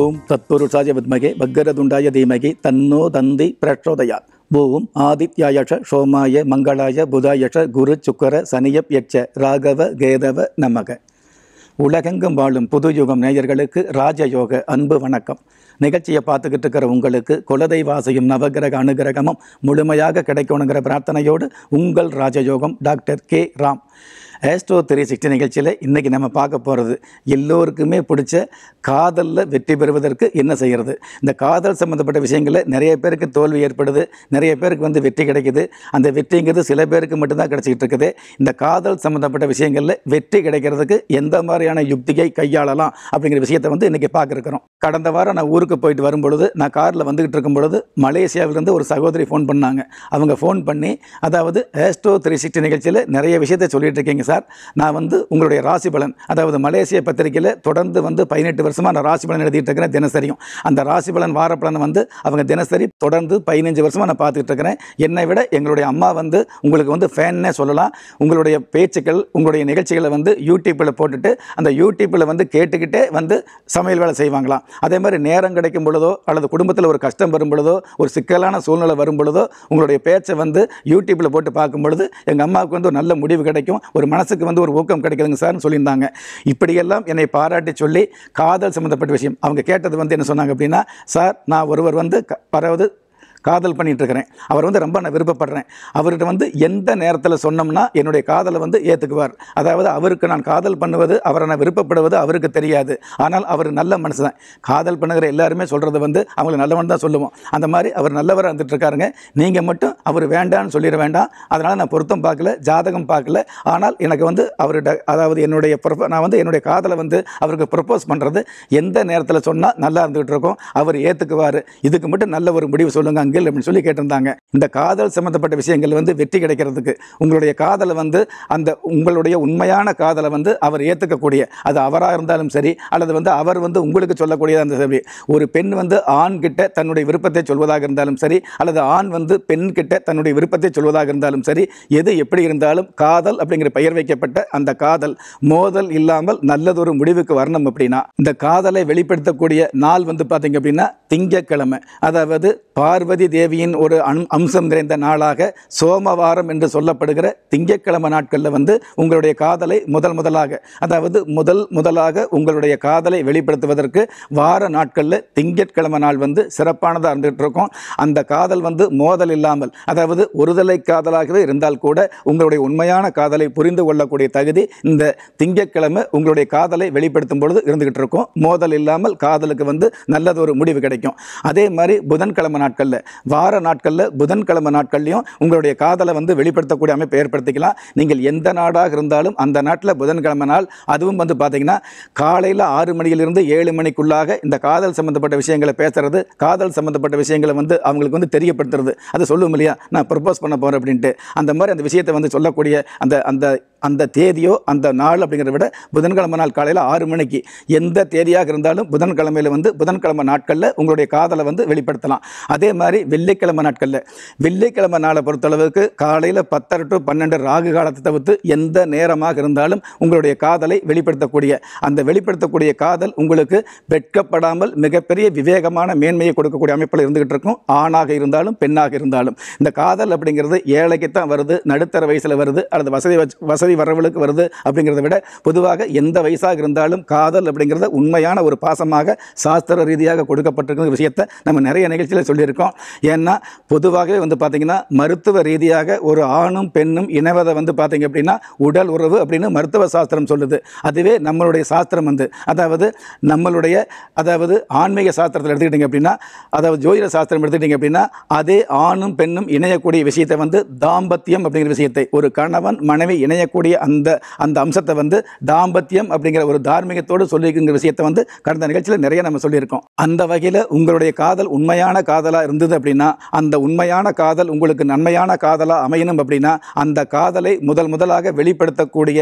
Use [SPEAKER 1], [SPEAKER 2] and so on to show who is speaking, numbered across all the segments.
[SPEAKER 1] ஓம் தத்புருஷாய வித்மகே பக்கரதுண்டாய தீமகி தன்னோ தந்தி பிரச்சோதயா ஓம் ஆதித்யாயஷ சோமாய மங்களாய புதாயஷ குரு சுக்கர சனியப் யட்ச ராகவ கேதவ நமக உலகெங்கும் வாழும் புது யுகம் நேயர்களுக்கு ராஜயோக அன்பு வணக்கம் நிகழ்ச்சியை பார்த்துக்கிட்டு இருக்கிற உங்களுக்கு குலதெய்வாசையும் நவகிரக அனுகிரகமும் முழுமையாக கிடைக்கணுங்கிற பிரார்த்தனையோடு உங்கள் ராஜயோகம் doctor K Ram astro three sixty நிகழ்ச்சியில் இன்றைக்கி நம்ம பார்க்க போகிறது எல்லோருக்குமே பிடிச்ச காதலில் வெற்றி பெறுவதற்கு என்ன செய்கிறது இந்த காதல் சம்மந்தப்பட்ட விஷயங்களில் நிறைய பேருக்கு தோல்வி ஏற்படுது நிறைய பேருக்கு வந்து வெற்றி கிடைக்குது அந்த வெற்றிங்கிறது சில பேருக்கு மட்டும்தான் கிடச்சிக்கிட்டு இருக்குது இந்த காதல் சம்மந்தப்பட்ட விஷயங்களில் வெற்றி கிடைக்கிறதுக்கு எந்த மாதிரியான யுக்தியை கையாளலாம் அப்படிங்கிற விஷயத்தை வந்து இன்றைக்கி பார்க்குறோம் கடந்த வாரம் நான் ஊர் ஊருக்கு போயிட்டு வரும்பொழுது நான் காரில் வந்துக்கிட்டு இருக்கும் பொழுது மலேசியாவிலிருந்து ஒரு சகோதரி ஃபோன் பண்ணாங்க அவங்க ஃபோன் பண்ணி அதாவது ஏஸ்டோ த்ரீ சிக்ஸ்டி நிகழ்ச்சியில் நிறைய விஷயத்தை சொல்லிகிட்டு இருக்கீங்க சார் நான் வந்து உங்களுடைய ராசி பலன் அதாவது மலேசிய பத்திரிகையில் தொடர்ந்து வந்து பதினெட்டு வருஷமாக நான் ராசி பலன் எழுதிட்டு இருக்கிறேன் தினசரியும் அந்த ராசி பலன் வார பலன் வந்து அவங்க தினசரி தொடர்ந்து பதினஞ்சு வருஷமாக நான் பார்த்துக்கிட்டு இருக்கிறேன் என்னை விட எங்களுடைய அம்மா வந்து உங்களுக்கு வந்து ஃபேன்னே சொல்லலாம் உங்களுடைய பேச்சுக்கள் உங்களுடைய நிகழ்ச்சிகளை வந்து யூடியூப்பில் போட்டுட்டு அந்த யூடியூப்பில் வந்து கேட்டுக்கிட்டே வந்து சமையல் வேலை செய்வாங்களாம் அதே மாதிரி நேரம் கிடைக்கும் பொழுதோ அல்லது குடும்பத்தில் ஒரு கஷ்டம் வரும் பொழுதோ ஒரு சிக்கலான சூழ்நிலை வரும் பொழுதோ உங்களுடைய பேச்சை வந்து யூடியூப்பில் போட்டு பார்க்கும் பொழுது எங்கள் அம்மாவுக்கு வந்து ஒரு நல்ல முடிவு கிடைக்கும் ஒரு மனசுக்கு வந்து ஒரு ஊக்கம் கிடைக்குதுங்க சார்னு சொல்லியிருந்தாங்க இப்படியெல்லாம் என்னை பாராட்டி சொல்லி காதல் சம்மந்தப்பட்ட விஷயம் அவங்க கேட்டது வந்து என்ன சொன்னாங்க அப்படின்னா சார் நான் ஒருவர் வந்து பரவது காதல் இருக்கிறேன் அவர் வந்து ரொம்ப நான் விருப்பப்படுறேன் அவர்கிட்ட வந்து எந்த நேரத்தில் சொன்னோம்னா என்னுடைய காதலை வந்து ஏற்றுக்குவார் அதாவது அவருக்கு நான் காதல் பண்ணுவது அவரை நான் விருப்பப்படுவது அவருக்கு தெரியாது ஆனால் அவர் நல்ல மனசு தான் காதல் பண்ணுகிற எல்லாருமே சொல்கிறது வந்து அவங்களை நல்லவன் தான் சொல்லுவோம் அந்த மாதிரி அவர் நல்லவராக இருந்துகிட்ருக்காருங்க நீங்கள் மட்டும் அவர் வேண்டான்னு சொல்லிட வேண்டாம் அதனால் நான் பொருத்தம் பார்க்கல ஜாதகம் பார்க்கல ஆனால் எனக்கு வந்து அவர்கிட்ட அதாவது என்னுடைய ப்ரொபோ நான் வந்து என்னுடைய காதலை வந்து அவருக்கு ப்ரப்போஸ் பண்ணுறது எந்த நேரத்தில் சொன்னால் நல்லா இருந்துகிட்டு இருக்கோம் அவர் ஏற்றுக்குவார் இதுக்கு மட்டும் நல்ல ஒரு முடிவு சொல்லுங்கள் விஷயங்கள் அப்படின்னு சொல்லி கேட்டிருந்தாங்க இந்த காதல் சம்மந்தப்பட்ட விஷயங்கள் வந்து வெற்றி கிடைக்கிறதுக்கு உங்களுடைய காதலை வந்து அந்த உங்களுடைய உண்மையான காதலை வந்து அவர் ஏற்றுக்கக்கூடிய அது அவராக இருந்தாலும் சரி அல்லது வந்து அவர் வந்து உங்களுக்கு சொல்லக்கூடியதாக அந்த சரி ஒரு பெண் வந்து ஆண் கிட்ட தன்னுடைய விருப்பத்தை சொல்வதாக இருந்தாலும் சரி அல்லது ஆண் வந்து பெண் கிட்ட தன்னுடைய விருப்பத்தை சொல்வதாக இருந்தாலும் சரி எது எப்படி இருந்தாலும் காதல் அப்படிங்கிற பெயர் வைக்கப்பட்ட அந்த காதல் மோதல் இல்லாமல் நல்லதொரு முடிவுக்கு வரணும் அப்படின்னா இந்த காதலை வெளிப்படுத்தக்கூடிய நாள் வந்து பார்த்தீங்க அப்படின்னா திங்கக்கிழமை அதாவது பார்வதி சரஸ்வதி தேவியின் ஒரு அம்சம் நிறைந்த நாளாக சோமவாரம் என்று சொல்லப்படுகிற திங்கக்கிழமை நாட்களில் வந்து உங்களுடைய காதலை முதல் முதலாக அதாவது முதல் முதலாக உங்களுடைய காதலை வெளிப்படுத்துவதற்கு வார நாட்களில் திங்கட்கிழமை நாள் வந்து சிறப்பானதாக இருந்துகிட்டு இருக்கும் அந்த காதல் வந்து மோதல் இல்லாமல் அதாவது ஒருதலை காதலாகவே இருந்தால் கூட உங்களுடைய உண்மையான காதலை புரிந்து கொள்ளக்கூடிய தகுதி இந்த திங்கட்கிழமை உங்களுடைய காதலை வெளிப்படுத்தும் பொழுது இருந்துகிட்டு இருக்கும் மோதல் இல்லாமல் காதலுக்கு வந்து நல்லது ஒரு முடிவு கிடைக்கும் அதே மாதிரி புதன்கிழமை நாட்களில் வார நாட்களில் புதன்கிழமை நாட்கள்லையும் உங்களுடைய காதலை வந்து வெளிப்படுத்தக்கூடிய அமைப்பை ஏற்படுத்திக்கலாம் நீங்கள் எந்த நாடாக இருந்தாலும் அந்த நாட்டில் புதன்கிழமை நாள் அதுவும் வந்து பார்த்திங்கன்னா காலையில் ஆறு மணியிலிருந்து ஏழு மணிக்குள்ளாக இந்த காதல் சம்மந்தப்பட்ட விஷயங்களை பேசுறது காதல் சம்மந்தப்பட்ட விஷயங்களை வந்து அவங்களுக்கு வந்து தெரியப்படுத்துறது அதை சொல்லுவோம் இல்லையா நான் ப்ரப்போஸ் பண்ண போகிறேன் அப்படின்ட்டு அந்த மாதிரி அந்த விஷயத்தை வந்து சொல்லக்கூடிய அந்த அந்த அந்த தேதியோ அந்த நாள் அப்படிங்கிறத விட புதன்கிழமை நாள் காலையில் ஆறு மணிக்கு எந்த தேதியாக இருந்தாலும் புதன்கிழமையில் வந்து புதன்கிழமை நாட்களில் உங்களுடைய காதலை வந்து வெளிப்படுத்தலாம் அதே மாதிரி வெள்ளிக்கிழமை நாட்களில் வெள்ளிக்கிழமை நாளை பொறுத்தளவுக்கு காலையில் பத்தரை டு பன்னெண்டு ராகு காலத்தை தவிர்த்து எந்த நேரமாக இருந்தாலும் உங்களுடைய காதலை வெளிப்படுத்தக்கூடிய அந்த வெளிப்படுத்தக்கூடிய காதல் உங்களுக்கு வெட்கப்படாமல் மிகப்பெரிய விவேகமான மேன்மையை கொடுக்கக்கூடிய அமைப்பில் இருந்துகிட்டு இருக்கும் ஆணாக இருந்தாலும் பெண்ணாக இருந்தாலும் இந்த காதல் அப்படிங்கிறது ஏழைக்கு தான் வருது நடுத்தர வயசில் வருது அல்லது வசதி வசதி மாதிரி வரவளுக்கு வருது அப்படிங்கிறத விட பொதுவாக எந்த வயசாக இருந்தாலும் காதல் அப்படிங்கிறத உண்மையான ஒரு பாசமாக சாஸ்திர ரீதியாக கொடுக்கப்பட்டிருக்கிற விஷயத்தை நம்ம நிறைய நிகழ்ச்சியில் சொல்லியிருக்கோம் ஏன்னா பொதுவாகவே வந்து பார்த்திங்கன்னா மருத்துவ ரீதியாக ஒரு ஆணும் பெண்ணும் இணைவதை வந்து பார்த்திங்க அப்படின்னா உடல் உறவு அப்படின்னு மருத்துவ சாஸ்திரம் சொல்லுது அதுவே நம்மளுடைய சாஸ்திரம் வந்து அதாவது நம்மளுடைய அதாவது ஆன்மீக சாஸ்திரத்தில் எடுத்துக்கிட்டிங்க அப்படின்னா அதாவது ஜோதிட சாஸ்திரம் எடுத்துக்கிட்டிங்க அப்படின்னா அதே ஆணும் பெண்ணும் இணையக்கூடிய விஷயத்தை வந்து தாம்பத்தியம் அப்படிங்கிற விஷயத்தை ஒரு கணவன் மனைவி இணையக்கூடிய இருக்கக்கூடிய அந்த அந்த அம்சத்தை வந்து தாம்பத்தியம் அப்படிங்கிற ஒரு தார்மீகத்தோடு சொல்லியிருக்குங்கிற விஷயத்தை வந்து கடந்த நிகழ்ச்சியில் நிறைய நம்ம சொல்லியிருக்கோம் அந்த வகையில் உங்களுடைய காதல் உண்மையான காதலாக இருந்தது அப்படின்னா அந்த உண்மையான காதல் உங்களுக்கு நன்மையான காதலாக அமையணும் அப்படின்னா அந்த காதலை முதல் முதலாக வெளிப்படுத்தக்கூடிய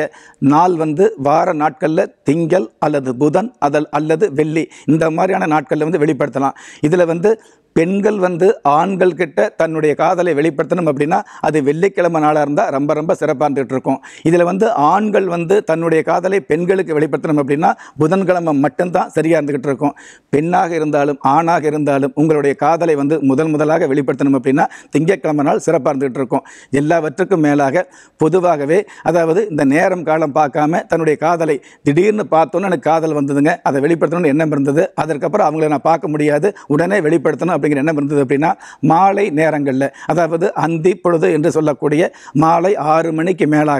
[SPEAKER 1] நாள் வந்து வார நாட்களில் திங்கள் அல்லது புதன் அதல் அல்லது வெள்ளி இந்த மாதிரியான நாட்களில் வந்து வெளிப்படுத்தலாம் இதில் வந்து பெண்கள் வந்து ஆண்கள் கிட்ட தன்னுடைய காதலை வெளிப்படுத்தணும் அப்படின்னா அது வெள்ளிக்கிழமை நாளாக இருந்தால் ரொம்ப ரொம்ப சிறப்பாக இருந்துகிட்டு இருக்கும் இதில் வந்து ஆண்கள் வந்து தன்னுடைய காதலை பெண்களுக்கு வெளிப்படுத்தணும் அப்படின்னா புதன்கிழமை மட்டும்தான் சரியாக இருந்துக்கிட்டு இருக்கும் பெண்ணாக இருந்தாலும் ஆணாக இருந்தாலும் உங்களுடைய காதலை வந்து முதல் முதலாக வெளிப்படுத்தணும் அப்படின்னா திங்கட்கிழமை நாள் சிறப்பாக இருந்துக்கிட்டு இருக்கும் எல்லாவற்றுக்கும் மேலாக பொதுவாகவே அதாவது இந்த நேரம் காலம் பார்க்காம தன்னுடைய காதலை திடீர்னு பார்த்தோன்னு எனக்கு காதல் வந்ததுங்க அதை வெளிப்படுத்தணும்னு எண்ணம் இருந்தது அதற்கப்புறம் அவங்கள நான் பார்க்க முடியாது உடனே வெளிப்படுத்தணும் அப்படிங்கிற எண்ணம் இருந்தது அப்படின்னா மாலை நேரங்களில் அதாவது அந்தி பொழுது என்று சொல்லக்கூடிய மாலை ஆறு மணிக்கு மேலாக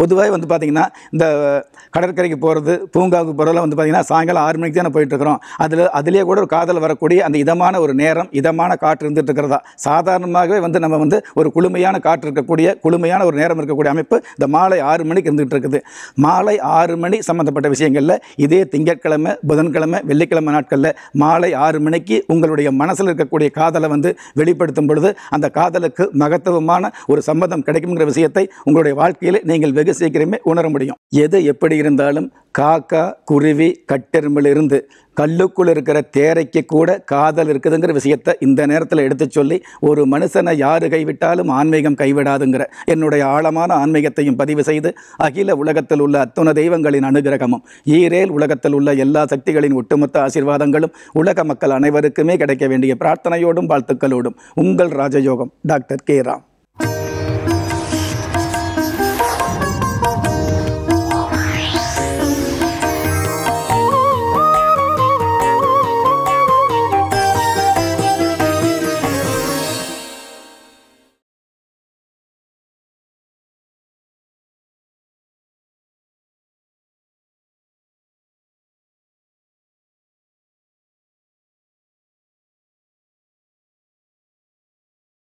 [SPEAKER 1] பொதுவாக வந்து பார்த்திங்கன்னா இந்த கடற்கரைக்கு போகிறது பூங்காவுக்கு போகிறதெல்லாம் வந்து பார்த்திங்கன்னா சாயங்காலம் ஆறு மணிக்கு தானே போயிட்டுருக்குறோம் அதில் அதிலே கூட ஒரு காதல் வரக்கூடிய அந்த இதமான ஒரு நேரம் இதமான காற்று இருந்துட்டு இருக்கிறதா சாதாரணமாகவே வந்து நம்ம வந்து ஒரு குளுமையான காற்று இருக்கக்கூடிய குளுமையான ஒரு நேரம் இருக்கக்கூடிய அமைப்பு இந்த மாலை ஆறு மணிக்கு இருந்துகிட்டு இருக்குது மாலை ஆறு மணி சம்மந்தப்பட்ட விஷயங்களில் இதே திங்கட்கிழமை புதன்கிழமை வெள்ளிக்கிழமை நாட்களில் மாலை ஆறு மணிக்கு உங்களுடைய மனசில் இருக்கக்கூடிய காதலை வந்து வெளிப்படுத்தும் பொழுது அந்த காதலுக்கு மகத்துவமான ஒரு சம்மதம் கிடைக்குங்கிற விஷயத்தை உங்களுடைய வாழ்க்கையில் நீங்கள் நீங்கள் வெகு சீக்கிரமே உணர முடியும் எது எப்படி இருந்தாலும் காக்கா குருவி கட்டெரும்பிலிருந்து கல்லுக்குள் இருக்கிற தேரைக்கு கூட காதல் இருக்குதுங்கிற விஷயத்தை இந்த நேரத்தில் எடுத்து சொல்லி ஒரு மனுஷனை யார் கைவிட்டாலும் ஆன்மீகம் கைவிடாதுங்கிற என்னுடைய ஆழமான ஆன்மீகத்தையும் பதிவு செய்து அகில உலகத்தில் உள்ள அத்துண தெய்வங்களின் அனுகிரகமும் ஈரேல் உலகத்தில் உள்ள எல்லா சக்திகளின் ஒட்டுமொத்த ஆசீர்வாதங்களும் உலக மக்கள் அனைவருக்குமே கிடைக்க வேண்டிய பிரார்த்தனையோடும் வாழ்த்துக்களோடும் உங்கள் ராஜயோகம் டாக்டர் கே ராம்